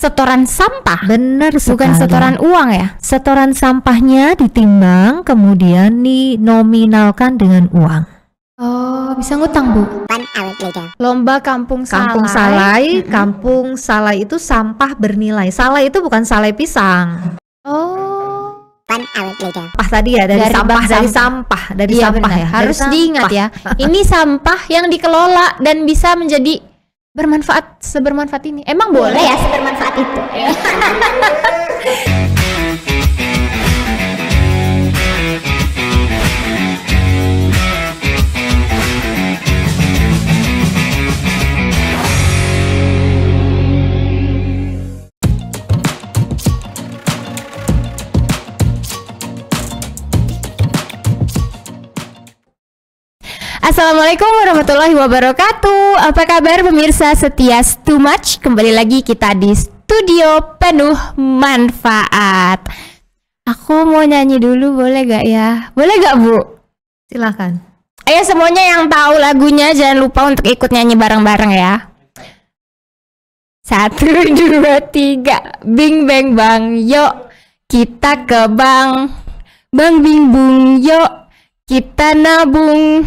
setoran sampah. Benar sekali. Bukan setoran uang ya. Setoran sampahnya ditimbang kemudian dinominalkan dengan uang. Oh, bisa ngutang, Bu. Lomba kampung salai. Kampung salai, mm -hmm. kampung salai itu sampah bernilai. Salai itu bukan salai pisang. Oh. Sampah tadi ya dari, dari sampah, sampah dari sampah dari iya, sampah benar. ya. Harus sampah. diingat ya. Ini sampah yang dikelola dan bisa menjadi bermanfaat sebermanfaat ini. Emang boleh ya sebermanfaat itu. Iya. Assalamualaikum warahmatullahi wabarakatuh. Apa kabar pemirsa setia Too Much? Kembali lagi kita di studio penuh manfaat. Aku mau nyanyi dulu boleh gak ya? Boleh gak Bu? Silahkan. Ayo semuanya yang tahu lagunya jangan lupa untuk ikut nyanyi bareng-bareng ya. Satu, dua, tiga, bing bang bang, yuk kita ke bank, bang bing bung, yuk kita nabung.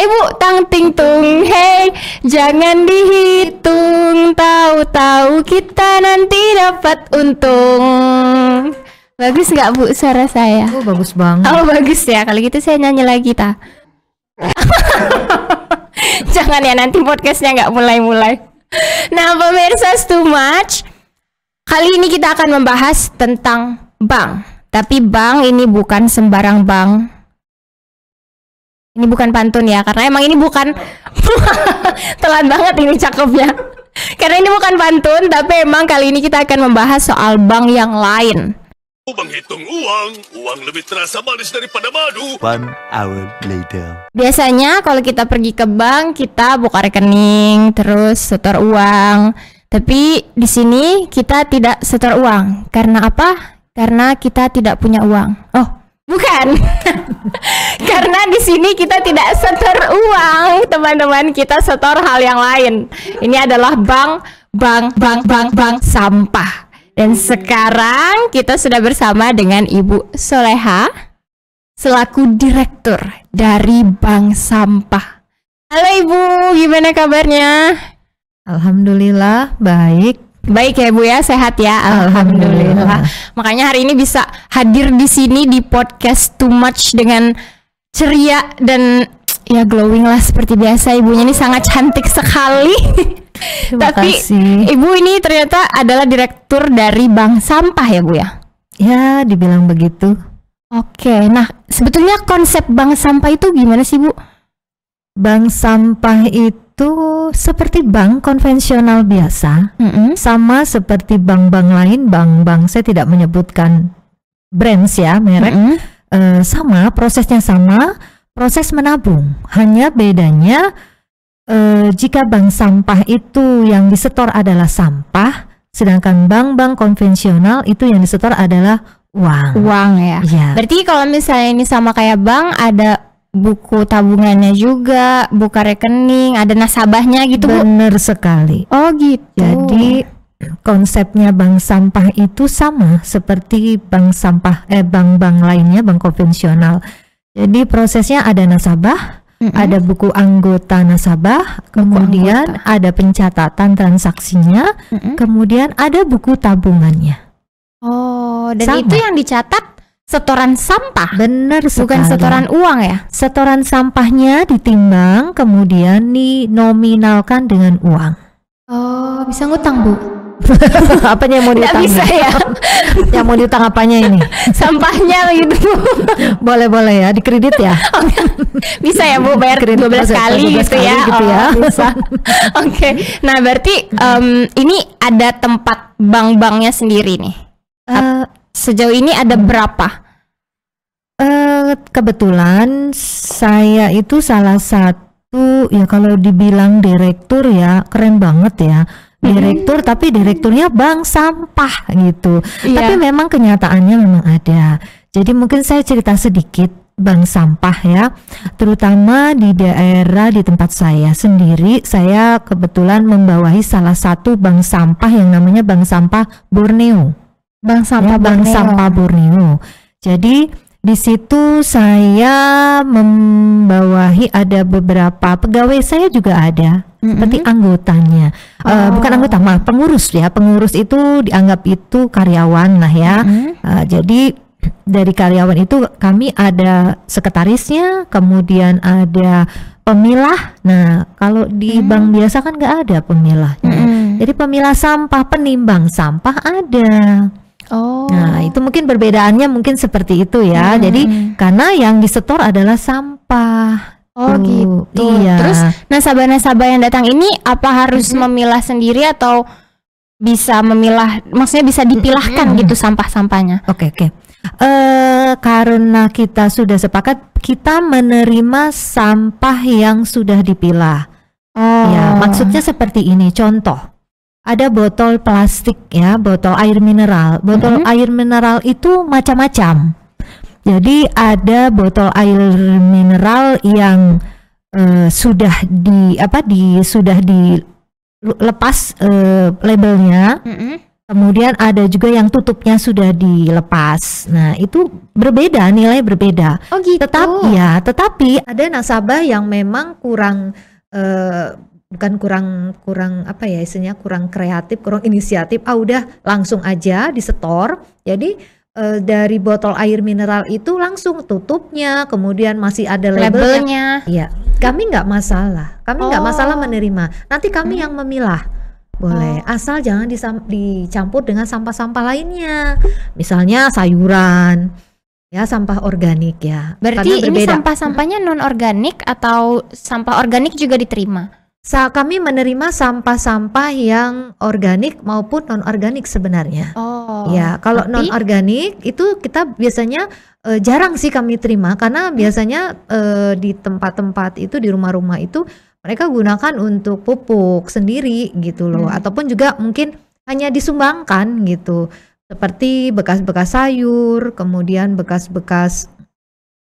Hai eh, Bu, tang ting tung, hey, jangan dihitung, tahu-tahu kita nanti dapat untung. Bagus nggak Bu suara saya? Oh bagus banget. Oh bagus ya, kalau gitu saya nyanyi lagi ta. jangan ya nanti podcastnya nggak mulai-mulai. Nah pemirsa too much. Kali ini kita akan membahas tentang bank. Tapi bank ini bukan sembarang bank ini bukan pantun ya, karena emang ini bukan iya. telan banget ini cakepnya. karena ini bukan pantun, tapi emang kali ini kita akan membahas soal bank yang lain. Menghitung uang, uang lebih terasa manis daripada madu. One hour later. Biasanya kalau kita pergi ke bank, kita buka rekening, terus setor uang. Tapi di sini kita tidak setor uang. Karena apa? Karena kita tidak punya uang. Oh, Bukan. Karena di sini kita tidak setor uang, teman-teman. Kita setor hal yang lain. Ini adalah bank, bank, bank, bank, bank sampah. Dan sekarang kita sudah bersama dengan Ibu Soleha selaku direktur dari Bank Sampah. Halo Ibu, gimana kabarnya? Alhamdulillah baik. Baik ya Bu ya, sehat ya. Alhamdulillah. Alhamdulillah. Makanya hari ini bisa hadir di sini di podcast Too Much dengan ceria dan ya glowing lah seperti biasa ibunya ini sangat cantik sekali. Tapi Ibu ini ternyata adalah direktur dari Bank Sampah ya Bu ya. Ya, dibilang begitu. Oke, nah sebetulnya konsep Bank Sampah itu gimana sih Bu? bank sampah itu seperti bank konvensional biasa, mm -hmm. sama seperti bank-bank lain, bank-bank saya tidak menyebutkan brands ya merek, mm -hmm. e, sama prosesnya sama, proses menabung, hanya bedanya e, jika bank sampah itu yang disetor adalah sampah, sedangkan bank-bank konvensional itu yang disetor adalah uang. Uang ya. ya. Berarti kalau misalnya ini sama kayak bank ada buku tabungannya juga, buka rekening, ada nasabahnya gitu, Bener Bu. Benar sekali. Oh, gitu. Jadi konsepnya bank sampah itu sama seperti bank sampah eh bank-bank lainnya, bank konvensional. Jadi prosesnya ada nasabah, mm-hmm. ada buku anggota nasabah, buku kemudian anggota. ada pencatatan transaksinya, mm-hmm. kemudian ada buku tabungannya. Oh, dan sama. itu yang dicatat setoran sampah. Benar sekali. Bukan setoran uang ya. Setoran sampahnya ditimbang kemudian dinominalkan dengan uang. Oh, bisa ngutang, Bu? Apa yang mau diutang? bisa ya. yang mau diutang apanya ini? Sampahnya gitu. boleh boleh ya, dikredit ya. Oh, bisa ya Bu bayar Kredit 12 kali 12 gitu kali ya. Gitu ya. Gitu ya? Oh, Oke. Nah, berarti um, ini ada tempat bank-banknya sendiri nih. Uh, Sejauh ini ada berapa? Uh, kebetulan saya itu salah satu ya kalau dibilang direktur ya keren banget ya hmm. direktur mm -hmm. tapi direkturnya bank sampah gitu. Yeah. Tapi memang kenyataannya memang ada. Jadi mungkin saya cerita sedikit bank sampah ya, terutama di daerah di tempat saya sendiri. Saya kebetulan membawahi salah satu bank sampah yang namanya Bank Sampah Borneo. Bank Sampah, ya, Bank Sampah Borneo. Jadi di situ saya membawahi ada beberapa pegawai saya juga ada mm -hmm. anggotanya eh, oh. uh, bukan anggota mah pengurus ya pengurus itu dianggap itu karyawan lah ya mm -hmm. uh, jadi dari karyawan itu kami ada sekretarisnya kemudian ada pemilah nah kalau di mm -hmm. bank biasa kan nggak ada pemilahnya mm -hmm. jadi pemilah sampah penimbang sampah ada Oh. Nah, itu mungkin perbedaannya mungkin seperti itu ya. Hmm. hmm Jadi hmm. karena yang disetor adalah sampah. Oh uh, gitu. Iya. Terus nasabah-nasabah yang datang ini apa harus hmm. memilah sendiri atau bisa memilah maksudnya bisa dipilahkan hmm. gitu sampah-sampahnya. Oke, okay, oke. Okay. Uh, eh, karena kita sudah sepakat kita menerima sampah yang sudah dipilah. Ya, oh. Ya, maksudnya seperti ini contoh ada botol plastik ya, botol air mineral. Botol mm -hmm. air mineral itu macam-macam. Jadi ada botol air mineral yang uh, sudah di apa di sudah dilepas uh, eh, labelnya. Mm -hmm. Kemudian ada juga yang tutupnya sudah dilepas. Nah, itu berbeda, nilai berbeda. Oh gitu. Tetap ya, tetapi ada nasabah yang memang kurang uh, bukan kurang kurang apa ya isinya kurang kreatif kurang inisiatif ah udah langsung aja disetor jadi e, dari botol air mineral itu langsung tutupnya kemudian masih ada labelnya, labelnya. ya kami nggak masalah kami nggak oh. masalah menerima nanti kami hmm. yang memilah boleh oh. asal jangan dicampur dengan sampah-sampah lainnya misalnya sayuran ya sampah organik ya berarti ini sampah-sampahnya non organik atau sampah organik juga diterima saat kami menerima sampah-sampah yang organik maupun non organik sebenarnya. Oh. Ya, kalau tapi... non organik itu kita biasanya e, jarang sih kami terima karena biasanya e, di tempat-tempat itu di rumah-rumah itu mereka gunakan untuk pupuk sendiri gitu loh, hmm. ataupun juga mungkin hanya disumbangkan gitu, seperti bekas-bekas sayur, kemudian bekas-bekas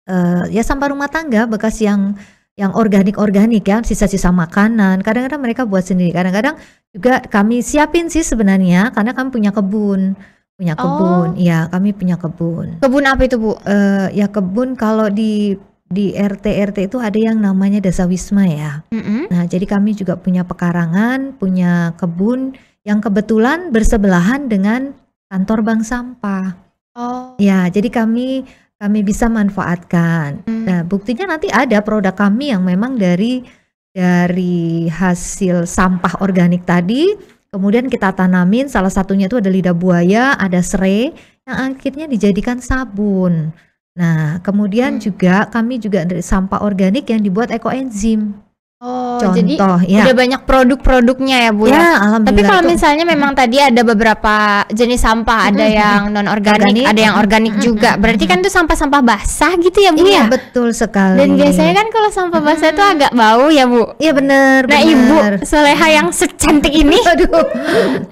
e, ya sampah rumah tangga, bekas yang yang organik-organik kan, sisa-sisa makanan. Kadang-kadang mereka buat sendiri. Kadang-kadang juga kami siapin sih sebenarnya karena kami punya kebun. Punya kebun. Oh. Ya, kami punya kebun. Kebun apa itu, Bu? Uh, ya kebun kalau di di RT RT itu ada yang namanya desa wisma ya. Mm-hmm. Nah, jadi kami juga punya pekarangan, punya kebun yang kebetulan bersebelahan dengan kantor bank sampah. Oh. Ya, jadi kami kami bisa manfaatkan. Hmm. Nah, buktinya nanti ada produk kami yang memang dari dari hasil sampah organik tadi, kemudian kita tanamin salah satunya itu ada lidah buaya, ada serai yang akhirnya dijadikan sabun. Nah, kemudian hmm. juga kami juga dari sampah organik yang dibuat ekoenzim. Oh, Contoh, jadi ya. udah banyak produk-produknya ya Bu. Ya, ya alhamdulillah. Tapi kalau misalnya memang tadi ada beberapa jenis sampah, ada yang non organik, ada yang organik -hmm. juga. Berarti kan itu sampah-sampah basah gitu ya Bu iya, ya? betul sekali. Dan biasanya kan kalau sampah basah itu -hmm. agak bau ya Bu. Iya benar. Nah bener. Ibu Soleha yang secantik ini, aduh,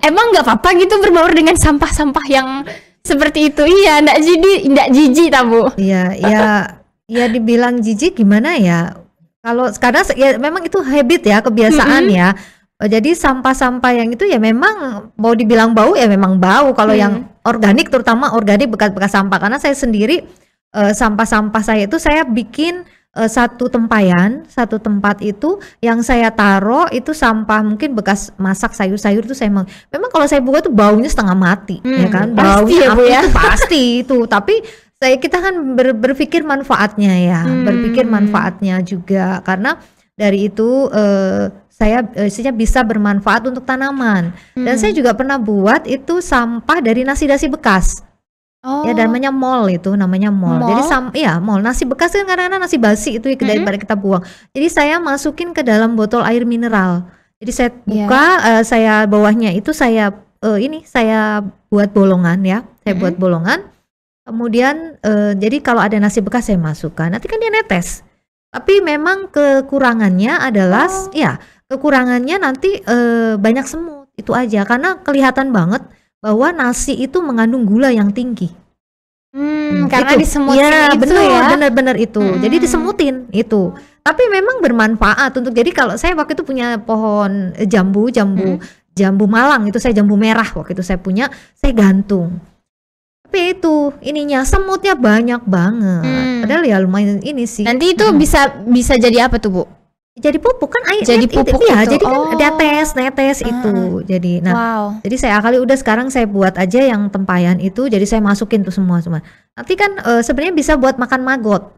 emang nggak apa-apa gitu berbaur dengan sampah-sampah yang seperti itu? Iya, enggak jadi, enggak jijik tabu. Iya, ya, ya dibilang jijik gimana ya? Kalau sekarang ya memang itu habit ya, kebiasaan mm -hmm. ya. Eh, jadi sampah-sampah yang itu ya memang mau dibilang bau ya memang bau. Kalau mm. yang organik terutama organik bekas-bekas sampah karena saya sendiri eh, sampah-sampah uh, saya itu saya bikin uh, satu tempayan, satu tempat itu yang saya taruh itu sampah mungkin bekas masak sayur-sayur itu saya memang, memang kalau saya buka tuh baunya setengah mati ya mm. Kan? ya kan. Baunya pasti ya, ya? pasti itu. Tapi saya kita kan ber, berpikir manfaatnya ya, hmm. berpikir manfaatnya juga karena dari itu eh, saya isinya eh, bisa bermanfaat untuk tanaman hmm. dan saya juga pernah buat itu sampah dari nasi dasi bekas. Ya, oh. Ya namanya mol itu namanya mol. Jadi sam ya mol nasi bekas kan karena nasi basi itu ya, daripada hmm. kita buang. Jadi saya masukin ke dalam botol air mineral. Jadi saya iya. buka yeah. uh, saya bawahnya itu saya uh, ini saya buat bolongan ya. Saya -hmm. buat bolongan Kemudian eh, jadi kalau ada nasi bekas saya masukkan. Nanti kan dia netes. Tapi memang kekurangannya adalah oh. ya, kekurangannya nanti eh, banyak semut itu aja karena kelihatan banget bahwa nasi itu mengandung gula yang tinggi. Hmm, hmm karena itu. disemutin ya, itu bener, ya. benar-benar itu. Hmm. Jadi disemutin itu. Tapi memang bermanfaat untuk jadi kalau saya waktu itu punya pohon eh, jambu, jambu, hmm. jambu Malang itu saya jambu merah waktu itu saya punya, saya gantung tapi itu ininya semutnya banyak banget hmm. padahal ya lumayan ini sih nanti itu hmm. bisa bisa jadi apa tuh bu jadi pupuk kan air jadi pupuk ya jadi kan oh. netes netes hmm. itu jadi nah wow. jadi saya kali udah sekarang saya buat aja yang tempayan itu jadi saya masukin tuh semua semua nanti kan uh, sebenarnya bisa buat makan maggot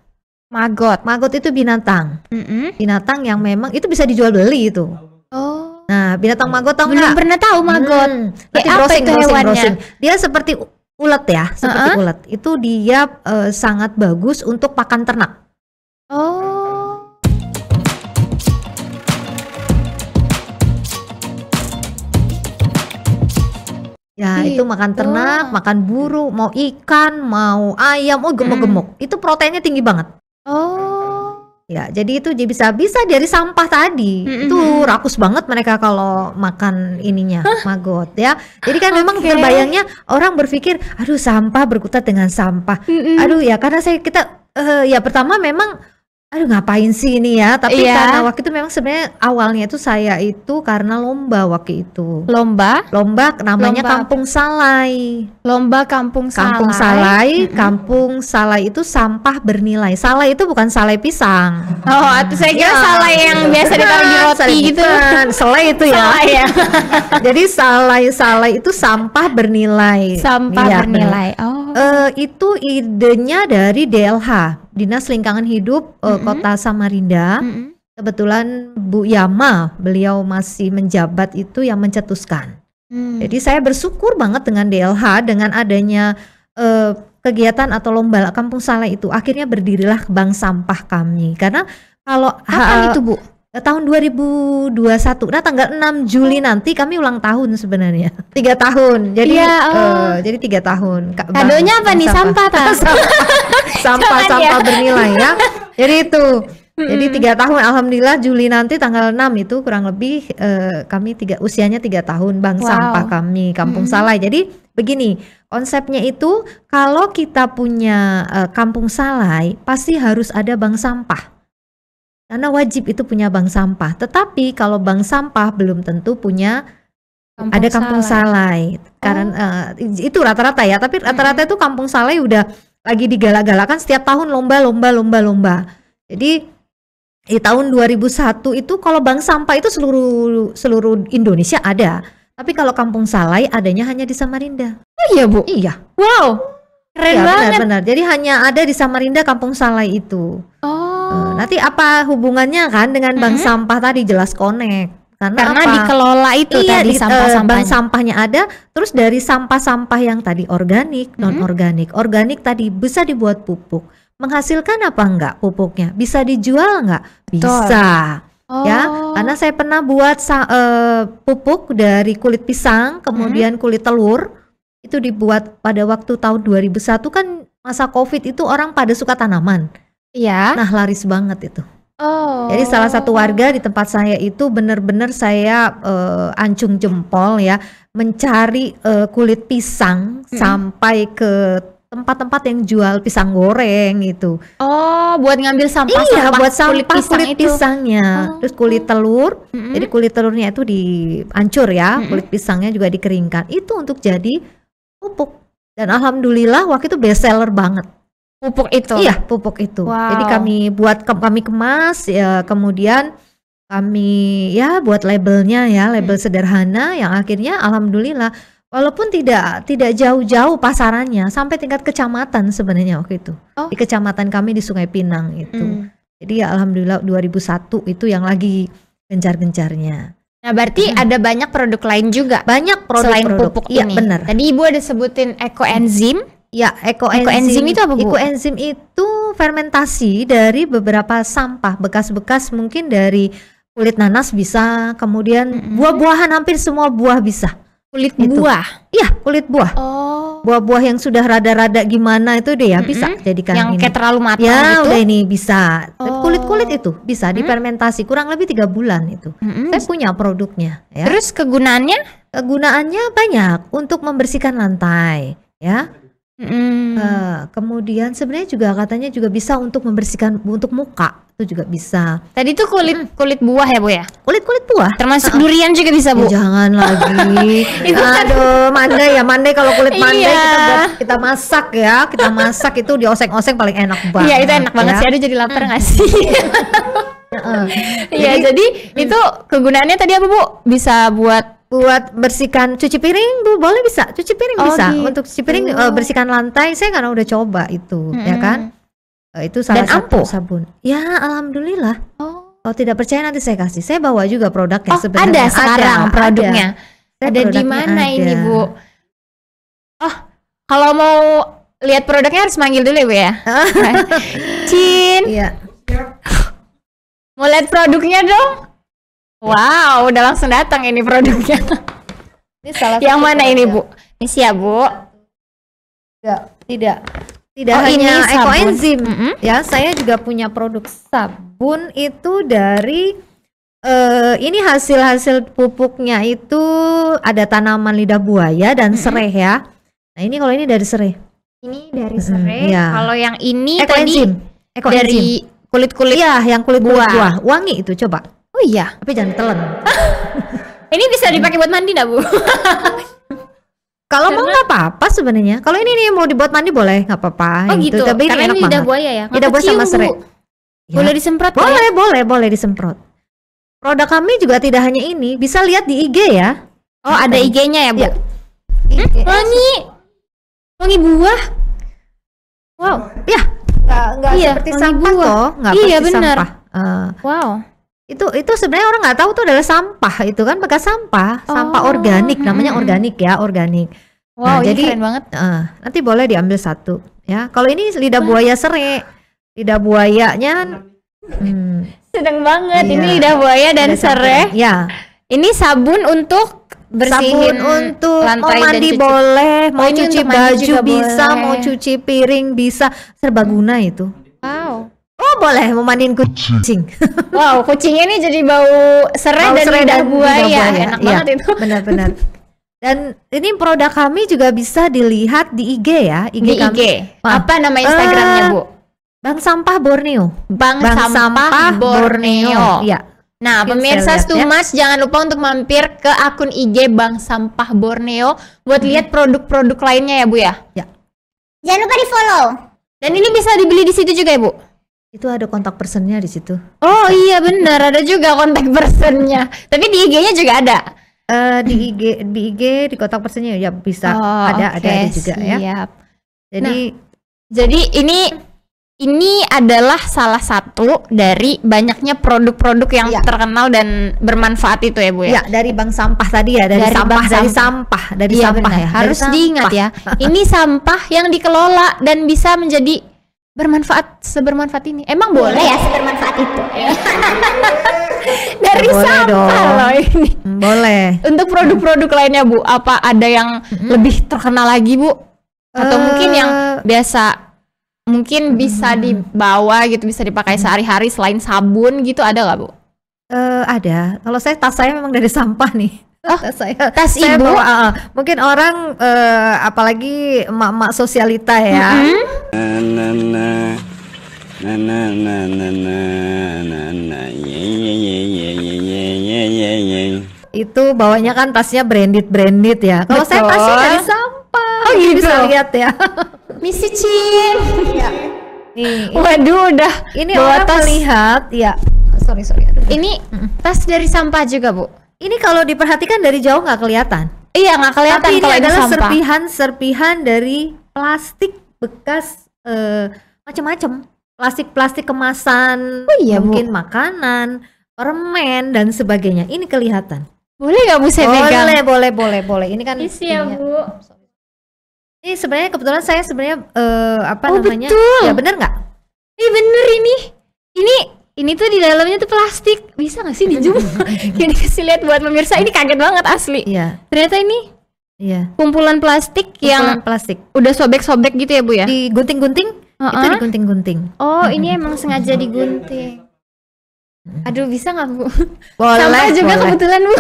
maggot maggot itu binatang mm -hmm. binatang yang memang itu bisa dijual beli itu oh nah binatang maggot tau belum pernah tahu maggot hmm. eh, browsing, apa itu hewannya dia seperti ulet ya, seperti uh -huh. ulet. Itu dia uh, sangat bagus untuk pakan ternak. Oh. Ya, itu makan ternak, makan burung, mau ikan, mau ayam, oh gemuk-gemuk. Hmm. Itu proteinnya tinggi banget. Oh. Ya, jadi itu bisa bisa dari sampah tadi. Mm-hmm. Itu rakus banget mereka kalau makan ininya, huh? maggot ya. Jadi kan okay. memang terbayangnya orang berpikir, aduh sampah berkutat dengan sampah. Mm-hmm. Aduh ya karena saya kita uh, ya pertama memang aduh ngapain sih ini ya tapi iya. karena waktu itu memang sebenarnya awalnya itu saya itu karena lomba waktu itu lomba lomba namanya lomba. kampung salai lomba kampung salai kampung salai mm -hmm. kampung salai itu sampah bernilai salai itu bukan salai pisang oh atau saya kira ya. salai yang biasa ditaruh di roti salai gitu. itu ya, salai ya. jadi salai salai itu sampah bernilai sampah ya, bernilai oh uh, itu idenya dari DLH Dinas Lingkungan Hidup mm -hmm. Kota Samarinda. Mm -hmm. Kebetulan Bu Yama, beliau masih menjabat itu yang mencetuskan. Mm. Jadi saya bersyukur banget dengan DLH dengan adanya uh, kegiatan atau lomba Kampung Saleh itu akhirnya berdirilah bank sampah kami karena kalau apa itu Bu? Eh, tahun 2021. Nah, tanggal 6 Juli oh. nanti kami ulang tahun sebenarnya. Tiga tahun. Jadi ya, oh. uh, jadi tiga tahun. Kadonya apa nih? Sampah, sampah, sampah, sampah ya. bernilai ya. Jadi itu. Jadi tiga tahun, alhamdulillah Juli nanti tanggal 6 itu kurang lebih uh, kami tiga usianya tiga tahun bang wow. sampah kami Kampung -hmm. Salai. Jadi begini konsepnya itu kalau kita punya uh, Kampung Salai pasti harus ada bank sampah. Karena wajib itu punya bank sampah. Tetapi kalau bank sampah belum tentu punya kampung ada kampung salai. salai. Oh. Karena uh, itu rata-rata ya, tapi rata-rata itu kampung salai udah lagi digalak-galakan setiap tahun lomba lomba lomba lomba. Jadi di tahun 2001 itu kalau bank sampah itu seluruh seluruh Indonesia ada. Tapi kalau kampung salai adanya hanya di Samarinda. Oh iya, Bu. Iya. Wow. Iya, Keren ya, banget. Benar, benar. Jadi hanya ada di Samarinda kampung salai itu. Oh. Eh, nanti apa hubungannya kan dengan bank -hmm. sampah tadi jelas connect karena, karena apa? dikelola itu iya, tadi eh, sampah-sampahnya. Bank sampahnya ada, terus dari sampah-sampah yang tadi organik, mm-hmm. non organik, organik tadi bisa dibuat pupuk, menghasilkan apa enggak pupuknya? Bisa dijual enggak? Bisa. Ya, oh. Ya, karena saya pernah buat uh, pupuk dari kulit pisang, kemudian hmm kulit telur itu dibuat pada waktu tahun 2001 kan masa covid itu orang pada suka tanaman. Iya. Nah, laris banget itu. Oh. Jadi salah satu warga di tempat saya itu benar-benar saya uh, ancung jempol ya mencari uh, kulit pisang hmm. sampai ke tempat-tempat yang jual pisang goreng itu. Oh, buat ngambil sampah, ya, iya, sampah buat sampah kulit, pisang kulit itu. pisangnya. Oh. Terus kulit telur. hmm Jadi kulit telurnya itu dihancur ya, hmm kulit pisangnya juga dikeringkan. Itu untuk jadi pupuk. Dan alhamdulillah waktu itu best seller banget. Pupuk itu. Iya, pupuk itu. Wow. Jadi kami buat ke, kami kemas ya kemudian kami ya buat labelnya ya, label hmm. sederhana yang akhirnya alhamdulillah walaupun tidak tidak jauh-jauh pasarannya sampai tingkat kecamatan sebenarnya waktu itu. Oh. Di kecamatan kami di Sungai Pinang itu. Hmm. Jadi ya alhamdulillah 2001 itu yang lagi gencar-gencarnya. Nah, berarti hmm. ada banyak produk lain juga. Banyak produk selain produk. pupuk iya, ini. Benar. Tadi Ibu ada sebutin ekoenzim. Hmm Ya, ekoenzim, ekoenzim itu apa, Bu? Ekoenzim itu fermentasi dari beberapa sampah bekas-bekas mungkin dari kulit nanas bisa, kemudian mm-hmm. buah-buahan hampir semua buah bisa. Kulit itu. buah. Iya, kulit buah. Oh. Buah-buah yang sudah rada-rada gimana itu deh ya mm-hmm. bisa jadikan Yang ini. kayak terlalu matang ya, gitu. Ya, ini bisa. Oh. Kulit-kulit itu bisa mm-hmm. difermentasi kurang lebih tiga bulan itu. Mm-hmm. Saya punya produknya ya. Terus kegunaannya? Kegunaannya banyak untuk membersihkan lantai ya Mm. Nah, kemudian sebenarnya juga katanya juga bisa untuk membersihkan untuk muka itu juga bisa. Tadi itu kulit mm. kulit buah ya bu ya? Kulit kulit buah. Termasuk uh durian juga bisa bu. Ya, jangan lagi. Kan Aduh, mandai ya mandai kalau kulit mandai iya. kita kita masak ya, kita masak itu dioseng-oseng paling enak banget. Iya itu enak banget ya. sih. Aduh jadi lapar nggak mm. sih? Iya jadi, jadi mm. itu kegunaannya tadi apa bu? Bisa buat buat bersihkan cuci piring bu boleh bisa cuci piring oh, bisa gitu. untuk cuci piring uh, bersihkan lantai saya karena udah coba itu hmm. ya kan uh, itu salah Dan satu ampuh. sabun ya alhamdulillah oh kalau tidak percaya nanti saya kasih saya bawa juga produknya oh, sebenarnya ada sekarang ada, produknya ada, ada di mana ini bu oh kalau mau lihat produknya harus manggil dulu ya bu ya Cin iya. mau lihat produknya dong Wow, udah langsung datang ini produknya. Ini salah satu yang mana ini, Bu? Ini ya, Bu. Tidak, tidak. Tidak oh, hanya ini ekoenzim. Mm -hmm. Ya, saya juga punya produk sabun itu dari uh, ini hasil-hasil pupuknya itu ada tanaman lidah buaya dan -hmm. serai ya. Nah, ini kalau ini dari serai. Ini dari serai. ya. Kalau yang ini tadi ekoenzim. dari kulit-kulit Iya, yang kulit buah. buah. Wangi itu coba. Oh iya, tapi jangan telan. ini bisa dipakai buat mandi nggak bu? Kalau mau nggak apa-apa sebenarnya. Kalau ini nih mau dibuat mandi boleh nggak apa-apa. Oh gitu. gitu. Tapi Karena ini, enak ini lidah buaya ya. Lidah buaya sama serai. Ya. ya. Boleh disemprot? Boleh, ya? boleh, boleh disemprot. Produk kami juga tidak hanya ini. Bisa lihat di IG ya. Oh, Apa ada IG-nya ya, Bu? Ya. Hmm? Wangi. Wangi buah. Wow. Ya. Nggak, nggak iya, seperti sampah buah. toh. Nggak iya, bener. Uh, eh. wow itu itu sebenarnya orang nggak tahu tuh adalah sampah itu kan bekas sampah oh. sampah organik namanya organik ya organik wow nah, ini jadi keren banget uh, nanti boleh diambil satu ya kalau ini lidah buaya serai lidah buayanya hmm, sedang banget iya. ini lidah buaya dan lidah serai ya ini sabun untuk bersihin sabun untuk mau mandi cuci. boleh, mau oh, cuci baju bisa, boleh. mau cuci piring bisa, serbaguna itu boleh memandiin kucing. wow, kucingnya ini jadi bau serai bau dan serai lidah buaya. buaya. Enak ya, banget itu. Benar-benar. Dan ini produk kami juga bisa dilihat di IG ya, IG di kami. IG. Wah. Apa nama Instagramnya, uh, Bu? Eh, Bang Sampah Borneo. Bang Bang Sampah, Sampah Borneo. Borneo. Iya. Nah, ya. Nah, pemirsa Stumas ya. jangan lupa untuk mampir ke akun IG Bang Sampah Borneo buat hmm. lihat produk-produk lainnya ya, Bu ya. Ya. Jangan lupa di-follow. Dan ini bisa dibeli di situ juga, ya, Bu. Itu ada kontak personnya di situ. Oh iya benar ada juga kontak personnya. Tapi di IG-nya juga ada. Uh, di IG di IG di kontak personnya ya bisa oh, ada, okay, ada ada juga ya. siap. ya. Jadi nah, jadi ini ini adalah salah satu dari banyaknya produk-produk yang ya. terkenal dan bermanfaat itu ya Bu ya. Ya, dari bank sampah tadi ya, dari, dari sampah, sampah dari sampah, dari ya, sampah benar. ya. Harus diingat ya. Ini sampah yang dikelola dan bisa menjadi bermanfaat sebermanfaat ini emang boleh, boleh ya sebermanfaat itu dari boleh sampah dong. loh ini hmm, boleh untuk produk-produk lainnya bu apa ada yang hmm lebih terkenal lagi bu atau uh, mungkin yang biasa mungkin bisa dibawa gitu bisa dipakai sehari-hari selain sabun gitu ada nggak bu uh, ada kalau saya tas saya memang dari sampah nih Oh, saya tas saya ibu. Bawa, uh, mungkin orang uh, apalagi emak-emak sosialita ya. Mm-hmm. Itu bawanya kan tasnya branded branded ya. Kalau saya tasnya dari sampah. Oh gitu. Bisa lihat ya. Misi Cim. ya. Nih, Waduh udah. Ini bawa orang melihat ya. Sorry sorry. Aduh. Ini tas dari sampah juga bu. Ini kalau diperhatikan dari jauh nggak kelihatan. Iya nggak kelihatan. Tapi ini kalau adalah serpihan-serpihan dari plastik bekas uh, macam-macam. Plastik-plastik kemasan, oh iya, mungkin Bu. makanan, permen dan sebagainya. Ini kelihatan. Boleh nggak Bu saya boleh, megang? Boleh, boleh, boleh, boleh. Ini kan isi ya Bu. Ini sebenarnya kebetulan saya sebenarnya uh, apa oh, namanya? Betul. Ya benar nggak? Ini bener ini. Ini ini tuh di dalamnya tuh plastik bisa nggak sih dijum kayak dikasih lihat buat pemirsa ini kaget banget asli iya. ternyata ini iya. kumpulan plastik kumpulan yang plastik udah sobek-sobek gitu ya bu ya digunting-gunting uh -uh. itu digunting-gunting oh hmm. ini emang sengaja digunting aduh bisa nggak bu boleh sampah juga boleh. kebetulan bu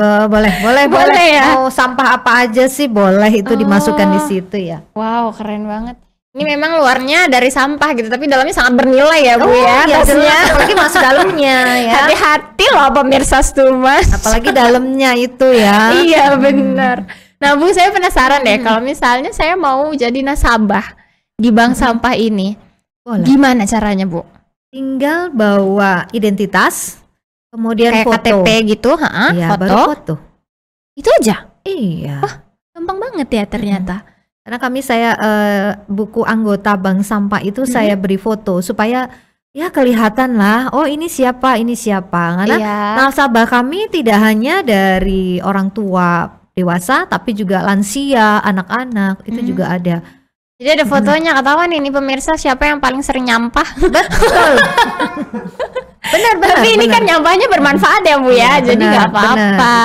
Bo boleh boleh boleh boleh ya? mau oh, sampah apa aja sih boleh itu oh. dimasukkan di situ ya wow keren banget ini memang luarnya dari sampah gitu, tapi dalamnya sangat bernilai ya Bu oh, ya. Iya, pastinya. apalagi masuk dalamnya ya. Hati-hati loh pemirsa Stumas. Apalagi dalamnya itu ya. iya hmm. benar. Nah Bu saya penasaran deh, hmm. kalau misalnya saya mau jadi nasabah di bank hmm. sampah ini, Boleh. gimana caranya Bu? Tinggal bawa identitas, kemudian Kayak foto. KTP gitu, ha -ha, ya, foto. foto. Itu aja. Iya. Wah, gampang banget ya ternyata. Hmm karena kami saya uh, buku anggota bank sampah itu hmm. saya beri foto supaya ya kelihatan lah oh ini siapa ini siapa karena iya. nasabah kami tidak hanya dari orang tua dewasa tapi juga lansia anak-anak itu mm-hmm. juga ada jadi ada mm-hmm. fotonya ketahuan ini pemirsa siapa yang paling sering nyampah betul Benar, benar. Tapi ini kan nyampahnya bermanfaat ya Bu ya. Iya, benar, jadi nggak apa-apa.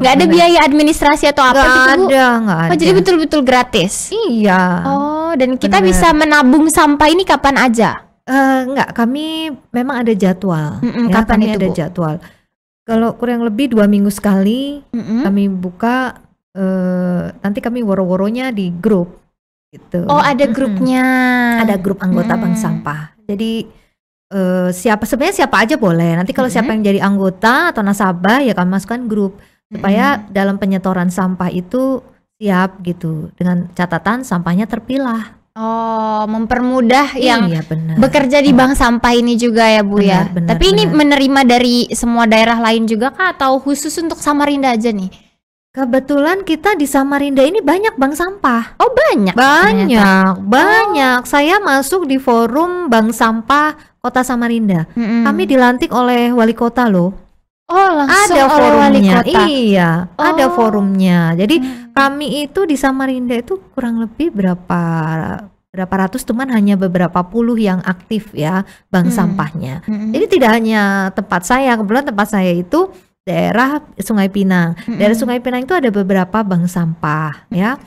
Nggak ada benar. biaya administrasi atau apa gak gitu Bu. gak ada. Oh, jadi betul-betul gratis. Iya. Oh, dan kita benar. bisa menabung sampah ini kapan aja? Uh, nggak, kami memang ada jadwal. Mm -mm, ya, kapan itu, ada Bu? jadwal. Kalau kurang lebih dua minggu sekali mm -mm. kami buka. Uh, nanti kami woro-woronya di grup gitu. Oh, ada grupnya. Mm -hmm. Ada grup anggota mm -hmm. bank sampah. Jadi Eh, siapa sebenarnya siapa aja boleh. Nanti kalau mm -hmm. siapa yang jadi anggota atau nasabah ya kami masukkan grup supaya mm -hmm. dalam penyetoran sampah itu siap gitu dengan catatan sampahnya terpilah. Oh, mempermudah iya, yang bener. bekerja di bank sampah ini juga ya, Bu bener, ya. Bener, Tapi bener. ini menerima dari semua daerah lain juga kah atau khusus untuk Samarinda aja nih? Kebetulan kita di Samarinda ini banyak bank sampah. Oh, banyak. Banyak, ternyata. banyak. Oh. Saya masuk di forum bank sampah Kota Samarinda. Mm-hmm. Kami dilantik oleh wali kota loh. Oh, langsung ada forumnya. Wali kota. Iya, oh. ada forumnya. Jadi hmm. kami itu di Samarinda itu kurang lebih berapa berapa ratus teman hanya beberapa puluh yang aktif ya bank hmm. sampahnya. Hmm. Jadi tidak hanya tempat saya, kebetulan tempat saya itu daerah Sungai Pinang. Hmm. Daerah Sungai Pinang itu ada beberapa bank sampah ya.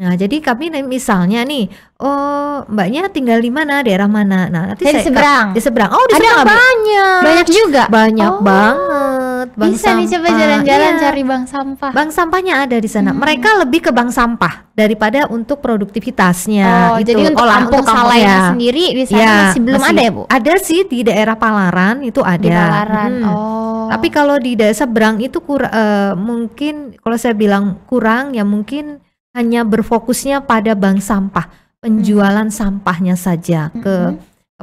Nah, jadi kami misalnya nih, oh Mbaknya tinggal di mana, daerah mana? Nah, nanti saya di seberang. Di seberang. Oh, di Ada seberang banyak. Banyak juga. Banyak oh. banget. Bang Bisa nih coba jalan-jalan iya. cari bank sampah. Bank sampahnya ada di sana. Hmm. Mereka lebih ke bank sampah daripada untuk produktivitasnya. Oh, itu. jadi untuk oh, kampung, sendiri di sana ya, masih belum masih, ada ya, Bu? Ada sih di daerah Palaran itu ada. Di Palaran. Hmm. Oh. Tapi kalau di daerah seberang itu kur uh, eh, mungkin kalau saya bilang kurang ya mungkin hanya berfokusnya pada bank sampah, penjualan hmm. sampahnya saja ke ke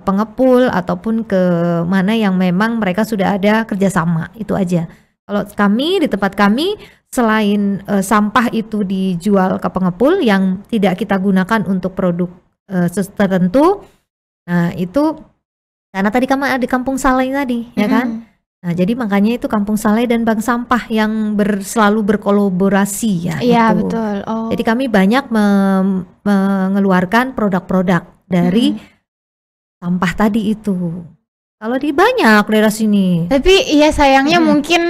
hmm. pengepul ataupun ke mana yang memang mereka sudah ada kerjasama itu aja. Kalau kami di tempat kami selain uh, sampah itu dijual ke pengepul yang tidak kita gunakan untuk produk uh, tertentu, nah itu karena tadi kamu di kampung Saleh tadi, ya -hmm. ya kan? Nah, jadi makanya itu Kampung Saleh dan Bank Sampah yang ber, selalu berkolaborasi ya. Iya, itu. betul. Oh. Jadi kami banyak mem, mengeluarkan produk-produk dari hmm. sampah tadi itu. Kalau di banyak daerah sini. Tapi iya sayangnya hmm. mungkin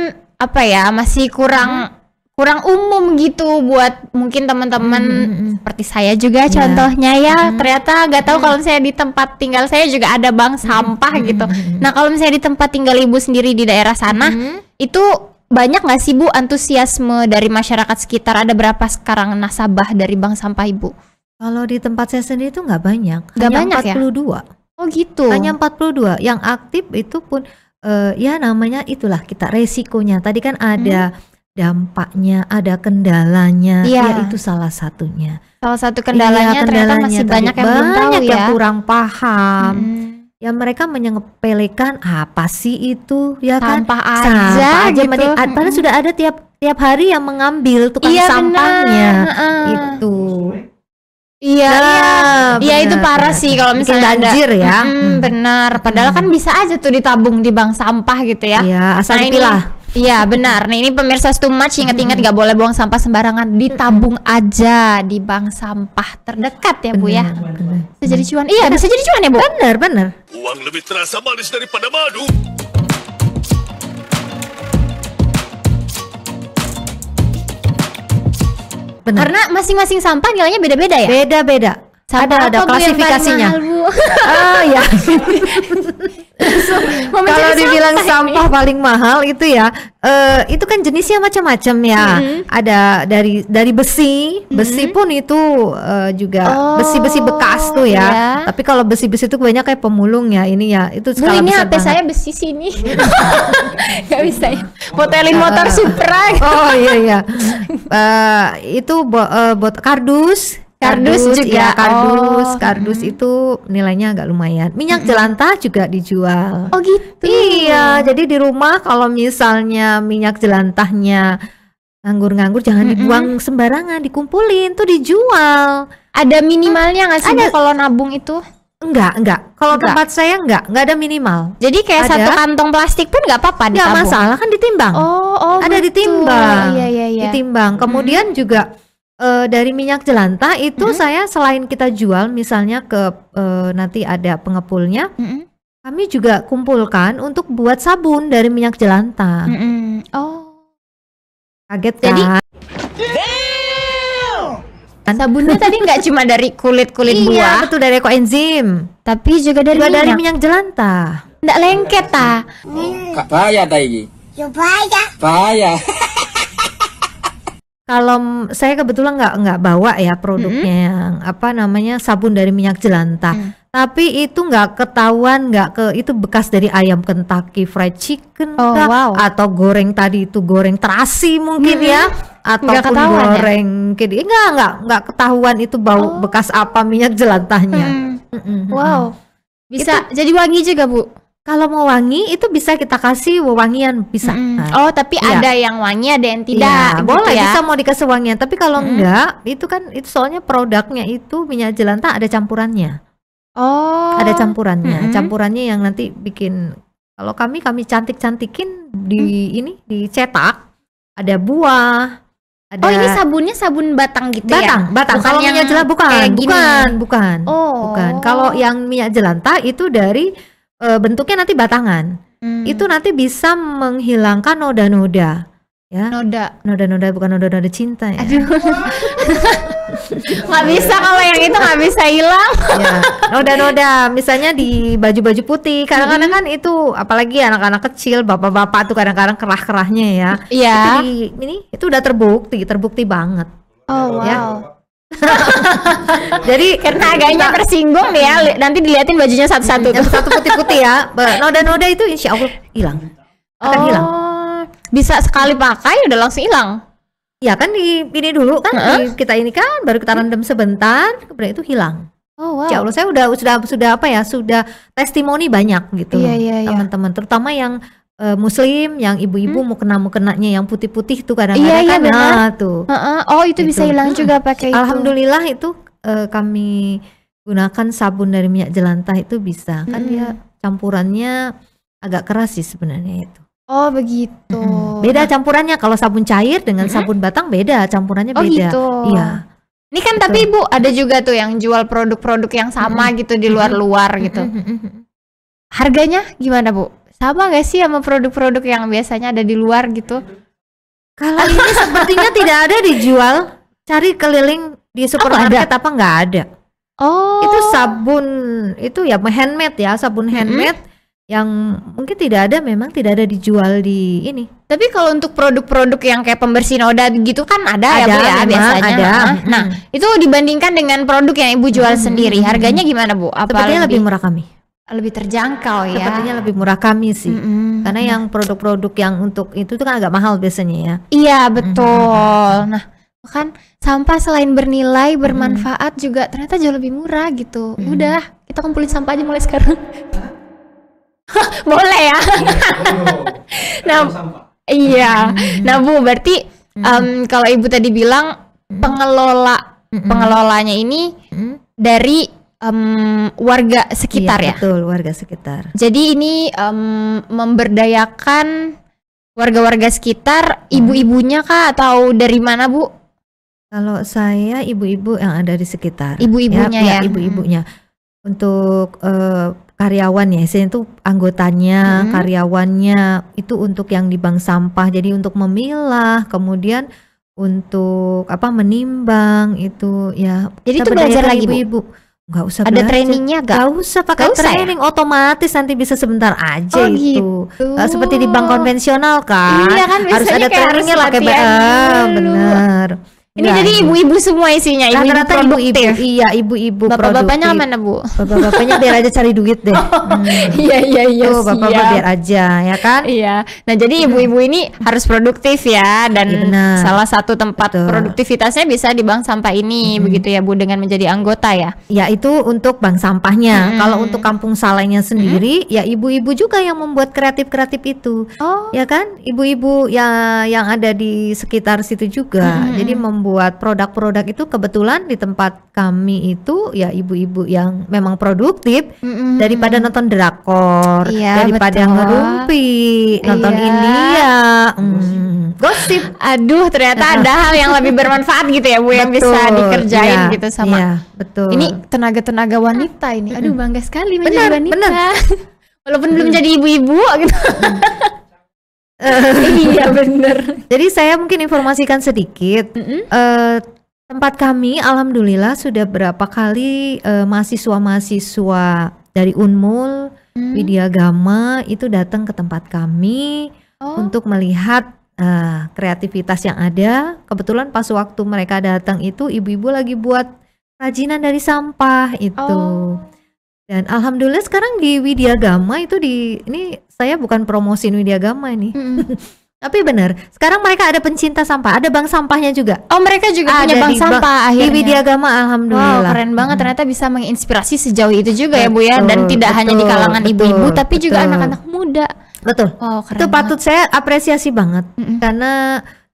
apa ya, masih kurang hmm kurang umum gitu buat mungkin teman-teman hmm. hmm, hmm. seperti saya juga yeah. contohnya ya hmm. ternyata nggak tahu hmm. kalau saya di tempat tinggal saya juga ada bank hmm, sampah hmm. gitu nah kalau misalnya di tempat tinggal ibu sendiri di daerah sana hmm. itu banyak nggak sih bu antusiasme dari masyarakat sekitar ada berapa sekarang nasabah dari bank sampah ibu kalau di tempat saya sendiri itu nggak banyak nggak banyak 42 ya? oh gitu hanya 42 yang aktif itu pun uh, ya namanya itulah kita resikonya tadi kan ada hmm dampaknya, ada kendalanya, ya, ya itu salah satunya. Salah satu kendalanya, iya, kendalanya ternyata masih tadi, banyak yang belum tahu yang ya. yang kurang paham. Hmm. Ya mereka menyepelekan apa sih itu ya kan? sampah kan? Aja, sampah aja gitu. Menik- ah, padahal hmm sudah ada tiap tiap hari yang mengambil tukang iya, sampahnya uh. itu. Iya, nah, iya, iya itu parah sih kalau misalnya banjir ya. Hmm, hmm. Benar, padahal hmm. kan bisa aja tuh ditabung di bank sampah gitu ya. Iya, asal nah, dipilah. Ini, Iya benar. Nah ini pemirsa too much ingat-ingat nggak -ingat, boleh buang sampah sembarangan. Ditabung aja di bank sampah terdekat ya bu ya. Bisa jadi cuan. Iya bisa jadi cuan ya bu. Bener bener. Uang lebih terasa manis daripada madu. Bener. Karena masing-masing sampah nilainya beda-beda ya. Beda-beda. Ada ada klasifikasinya. Ah oh ya. Kalau dibilang sampah, sampah paling mahal itu ya, uh, itu kan jenisnya macam-macam ya. Mm-hmm. Ada dari dari besi, mm-hmm. besi mm-hmm. pun itu uh, juga oh, besi-besi bekas tuh ya. Yeah. Tapi kalau besi-besi itu banyak kayak pemulung ya ini ya. Itu Bu ini HP saya besi sini. Gak bisa ya. Motelin uh, eh, motor Supra. Oh iya iya. uh, itu bo- uh, bot kardus Kardus, juga ya, kardus oh. kardus hmm. itu nilainya agak lumayan minyak hmm. jelantah juga dijual oh gitu iya jadi di rumah kalau misalnya minyak jelantahnya nganggur-nganggur jangan mm -mm. dibuang sembarangan dikumpulin tuh dijual ada minimalnya nggak sih ada kalau nabung itu enggak enggak kalau tempat saya enggak enggak ada minimal jadi kayak ada. satu kantong plastik pun nggak apa-apa nggak masalah kan ditimbang oh oh ada betul. ditimbang iya, iya, iya. ditimbang hmm. kemudian hmm. juga uh, dari minyak jelantah itu mm -hmm. saya selain kita jual misalnya ke uh, nanti ada pengepulnya, mm -hmm. kami juga kumpulkan untuk buat sabun dari minyak jelantah. Mm -hmm. Oh, kaget kan? Jadi, Sabunnya tadi nggak cuma dari kulit kulit iya, buah, iya betul dari koenzim, tapi juga dari juga minyak. dari minyak jelantah. Nggak lengket ta? Ah. Hmm. Bahaya ta ini. Ya bahaya. Bahaya. kalau saya kebetulan nggak nggak bawa ya produknya mm -hmm. yang apa namanya sabun dari minyak jelantah. Mm. Tapi itu nggak ketahuan nggak ke itu bekas dari ayam Kentucky Fried Chicken oh, kah? Wow. atau goreng tadi itu goreng terasi mungkin mm -hmm. ya atau gak ya? goreng ya? nggak enggak enggak enggak ketahuan itu bau oh. bekas apa minyak jelantahnya. Mm. Mm Wow. Bisa itu, jadi wangi juga, Bu. Kalau mau wangi itu bisa kita kasih wewangian bisa. Mm. Nah, oh, tapi ya. ada yang wangi, ada yang tidak. Ya, boleh ya. bisa mau dikasih wangian, tapi kalau mm. enggak itu kan itu soalnya produknya itu minyak jelantah ada campurannya. Oh. Ada campurannya. Mm -hmm. Campurannya yang nanti bikin kalau kami kami cantik-cantikin di mm. ini dicetak ada buah, ada Oh, ini sabunnya sabun batang gitu batang, ya? Batang, batang. Kalau minyak jelanta bukan, bukan, bukan. Oh. Bukan. Kalau yang minyak jelantah itu dari e, bentuknya nanti batangan. Hmm. Itu nanti bisa menghilangkan noda-noda ya. Noda. Noda-noda bukan noda-noda cinta ya. Aduh. nggak bisa kalau yang itu nggak bisa hilang. ya. Noda-noda misalnya di baju-baju putih. Kadang-kadang hmm. kan itu apalagi anak-anak kecil, bapak-bapak tuh kadang-kadang kerah-kerahnya ya. Iya. Ini itu udah terbukti, terbukti banget. Oh ya. wow. Jadi karena agaknya tersinggung ya, nanti diliatin bajunya satu-satu. Iya, Satu putih-putih ya. Noda-noda itu insya Allah hilang. Akan oh, hilang. Bisa sekali pakai udah langsung hilang. Ya kan di ini dulu kan uh -huh. kita ini kan baru kita rendam sebentar, kemudian itu hilang. Oh wow. Ya Allah saya udah sudah sudah apa ya sudah testimoni banyak gitu yeah, yeah, iya. teman-teman yeah. terutama yang uh, muslim yang ibu-ibu Hmm. kena mukenanya yang putih-putih tuh kadang-kadang iya, iya kan benar. nah tuh, -uh. oh itu bisa gitu. hilang hmm. juga pakai itu. alhamdulillah itu, uh, kami gunakan sabun dari minyak jelantah itu bisa, kan dia hmm. campurannya agak keras sih sebenarnya itu. Oh begitu. Hmm. beda nah. campurannya kalau sabun cair dengan hmm? sabun batang beda, campurannya Oh gitu. Iya, Ini kan tapi Ibu ada juga tuh yang jual produk-produk yang sama hmm. gitu di luar-luar gitu. Harganya gimana Bu? sama gak sih sama produk-produk yang biasanya ada di luar gitu? Kalau ini sepertinya tidak ada dijual. Cari keliling di oh, supermarket apa nggak ada? Oh. Itu sabun itu ya handmade ya, sabun handmade mm -hmm yang mungkin tidak ada memang tidak ada dijual di ini. Tapi kalau untuk produk-produk yang kayak pembersih noda gitu kan ada, ada ya Bu ya memang, biasanya. Ada. Nah, itu dibandingkan dengan produk yang Ibu jual hmm. sendiri, harganya gimana Bu? Apa Sepertinya lebih, lebih murah kami lebih terjangkau ya. Sepertinya lebih murah kami sih. Mm -hmm. Karena yang produk-produk yang untuk itu tuh kan agak mahal biasanya ya. Iya, betul. Mm -hmm. Nah, kan sampah selain bernilai, bermanfaat mm -hmm. juga ternyata jauh lebih murah gitu. Mm -hmm. Udah, kita kumpulin sampah aja mulai sekarang. Boleh ya? Iya, nah, iya. Nah, Bu, berarti mm -hmm. um, kalau Ibu tadi bilang pengelola mm -hmm. pengelolanya ini mm -hmm. dari um, warga sekitar iya, ya. Betul, warga sekitar. Jadi ini um, memberdayakan warga-warga sekitar, hmm. ibu-ibunya kah atau dari mana bu? Kalau saya ibu-ibu yang ada di sekitar. Ibu-ibunya ya. ya. Ibu-ibunya. Hmm. Untuk uh, eh, karyawan ya, itu anggotanya, hmm. karyawannya itu untuk yang di bank sampah. Jadi untuk memilah, kemudian untuk apa menimbang itu ya. Jadi itu belajar lagi ibu-ibu. Bu? Gak usah ada belajar. trainingnya gak? Gak usah pakai gak usah ya? training ya? otomatis nanti bisa sebentar aja oh, itu. Gitu. Uh, seperti di bank konvensional kan, iya kan harus ada trainingnya pakai BM, ah, bener. Ini nah, jadi ibu-ibu semua isinya, ibu-ibu rata -rata ibu Ibu, iya, ibu-ibu Bapak-bapaknya mana, Bu? Bapak-bapaknya biar aja cari duit deh. Oh, iya, iya, iya. Oh, bapak-bapak biar aja, ya kan? Iya. Nah, jadi iya. ibu-ibu ini harus produktif ya dan iya, salah satu tempat produktivitasnya bisa di bank sampah ini, begitu ya, Bu, dengan menjadi anggota ya. Ya, itu untuk bank sampahnya. Kalau untuk kampung salahnya sendiri, ya ibu-ibu juga yang membuat kreatif-kreatif itu. Oh. Ya kan? Ibu-ibu ya yang ada di sekitar situ juga. Jadi membuat membuat produk-produk itu kebetulan di tempat kami itu ya ibu-ibu yang memang produktif mm-hmm. daripada nonton drakor, iya, daripada ngerumpi, nonton iya. India. Mm. Gosip. Aduh, ternyata ada hal yang lebih bermanfaat gitu ya Bu betul, yang bisa dikerjain iya, gitu sama. Iya, betul. Ini tenaga-tenaga wanita ini. Aduh, bangga sekali menjadi benar, wanita. Benar. Walaupun hmm. belum jadi ibu-ibu gitu. iya bener. Jadi saya mungkin informasikan sedikit. Mm -hmm. uh, tempat kami, alhamdulillah sudah berapa kali uh, mahasiswa-mahasiswa dari Unmul, mm. Gama itu datang ke tempat kami oh. untuk melihat uh, kreativitas yang ada. Kebetulan pas waktu mereka datang itu ibu-ibu lagi buat rajinan dari sampah itu. Oh. Dan alhamdulillah sekarang di Widya Gama itu di ini saya bukan promosiin Gama ini. Mm-hmm. Tapi benar, sekarang mereka ada pencinta sampah, ada bank sampahnya juga. Oh, mereka juga ada punya bank sampah di akhirnya. Di Gama alhamdulillah. Wow, keren banget hmm. ternyata bisa menginspirasi sejauh itu juga betul, ya, Bu ya. Dan tidak betul, hanya di kalangan ibu-ibu tapi betul. juga anak-anak muda. Betul. Wow, keren. Itu banget. patut saya apresiasi banget mm karena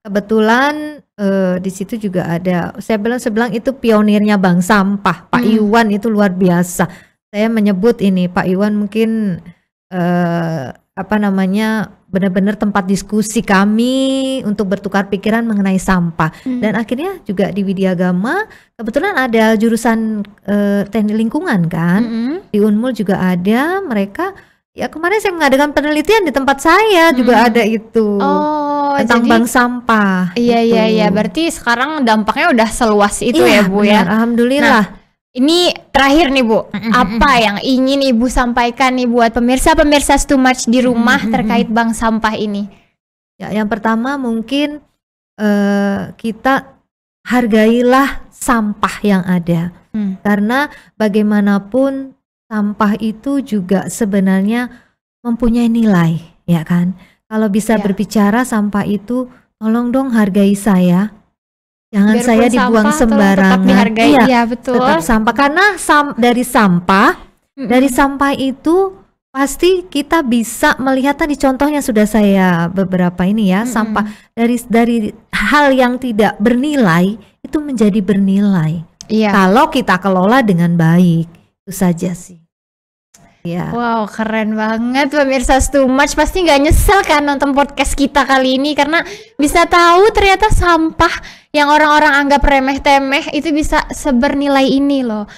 kebetulan uh, di situ juga ada saya bilang sebelang itu pionirnya bank sampah, Pak mm. Iwan itu luar biasa saya menyebut ini Pak Iwan mungkin eh, apa namanya benar-benar tempat diskusi kami untuk bertukar pikiran mengenai sampah hmm. dan akhirnya juga di Widya Gama kebetulan ada jurusan eh, teknik lingkungan kan hmm. di Unmul juga ada mereka ya kemarin saya mengadakan penelitian di tempat saya hmm. juga ada itu oh, tentang jadi, bank sampah iya gitu. iya iya gitu. berarti sekarang dampaknya udah seluas itu iya, ya bu ya? benar, ya alhamdulillah nah, ini terakhir nih Bu, apa yang ingin Ibu sampaikan nih buat pemirsa-pemirsa too much di rumah terkait bank sampah ini? Ya, yang pertama mungkin uh, kita hargailah sampah yang ada, hmm. karena bagaimanapun sampah itu juga sebenarnya mempunyai nilai, ya kan? Kalau bisa ya. berbicara sampah itu, tolong dong hargai saya Jangan Biar saya dibuang sampah sembarangan. Tetap iya, iya, betul. Tetap sampah karena sam dari sampah, hmm. dari sampah itu pasti kita bisa melihat tadi contohnya sudah saya beberapa ini ya, hmm. sampah dari dari hal yang tidak bernilai itu menjadi bernilai. Iya. Kalau kita kelola dengan baik, itu saja sih. Yeah. Wow, keren banget pemirsa Too Much. Pasti nggak nyesel kan nonton podcast kita kali ini karena bisa tahu ternyata sampah yang orang-orang anggap remeh-temeh itu bisa sebernilai ini loh.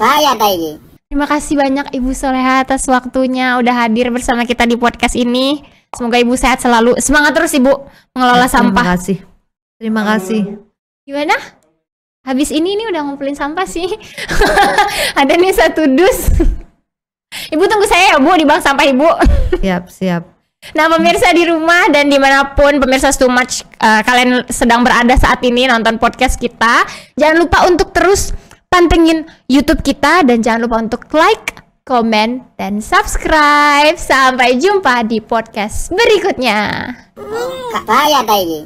Bahaya ya ini. Terima kasih banyak Ibu Soleha atas waktunya udah hadir bersama kita di podcast ini. Semoga Ibu sehat selalu. Semangat terus Ibu mengelola sampah. Terima kasih. Terima kasih. Gimana? Habis ini nih udah ngumpulin sampah sih. Ada nih satu dus. Ibu tunggu saya ya Bu di bank sampah Ibu. Siap, siap. Nah pemirsa di rumah dan dimanapun pemirsa Too Much uh, kalian sedang berada saat ini nonton podcast kita Jangan lupa untuk terus pantengin Youtube kita dan jangan lupa untuk like, comment dan subscribe Sampai jumpa di podcast berikutnya Kak Bahaya ini